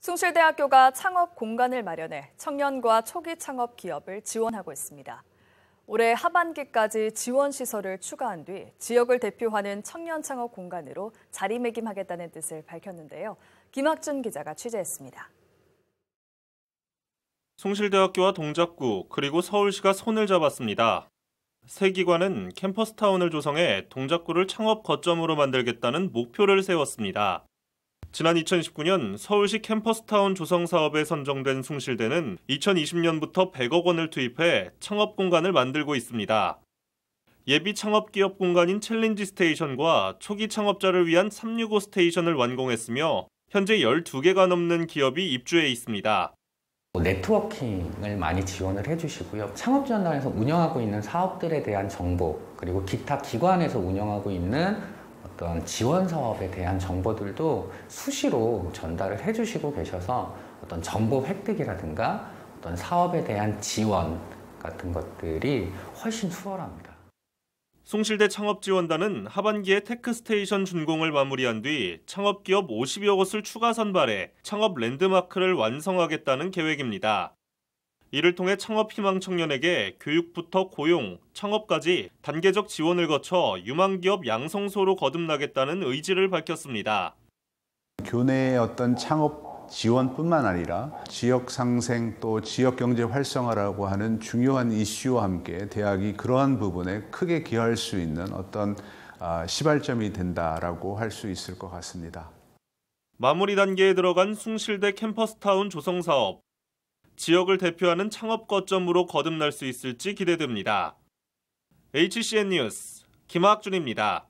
숭실대학교가 창업 공간을 마련해 청년과 초기 창업 기업을 지원하고 있습니다. 올해 하반기까지 지원 시설을 추가한 뒤 지역을 대표하는 청년 창업 공간으로 자리매김하겠다는 뜻을 밝혔는데요. 김학준 기자가 취재했습니다. 숭실대학교와 동작구 그리고 서울시가 손을 잡았습니다. 세 기관은 캠퍼스타운을 조성해 동작구를 창업 거점으로 만들겠다는 목표를 세웠습니다. 지난 2019년 서울시 캠퍼스타운 조성 사업에 선정된 숭실대는 2020년부터 100억 원을 투입해 창업 공간을 만들고 있습니다. 예비 창업 기업 공간인 챌린지 스테이션과 초기 창업자를 위한 365 스테이션을 완공했으며 현재 12개가 넘는 기업이 입주해 있습니다. 네트워킹을 많이 지원을 해주시고요. 창업지원단에서 운영하고 있는 사업들에 대한 정보, 그리고 기타 기관에서 운영하고 있는 어떤 지원 사업에 대한 정보들도 수시로 전달을 해주시고 계셔서 어떤 정보 획득이라든가 어떤 사업에 대한 지원 같은 것들이 훨씬 수월합니다. 송실대 창업지원단은 하반기에 테크스테이션 준공을 마무리한 뒤 창업기업 50여 곳을 추가 선발해 창업 랜드마크를 완성하겠다는 계획입니다. 이를 통해 창업 희망 청년에게 교육부터 고용, 창업까지 단계적 지원을 거쳐 유망기업 양성소로 거듭나겠다는 의지를 밝혔습니다. 교내의 어떤 창업 지원뿐만 아니라 지역 상생 또 지역 경제 활성화라고 하는 중요한 이슈와 함께 대학이 그러한 부분에 크게 기여할 수 있는 어떤 아, 시발점이 된다라고 할 수 있을 것 같습니다. 마무리 단계에 들어간 숭실대 캠퍼스타운 조성 사업. 지역을 대표하는 창업 거점으로 거듭날 수 있을지 기대됩니다. HCN 뉴스 김학준입니다.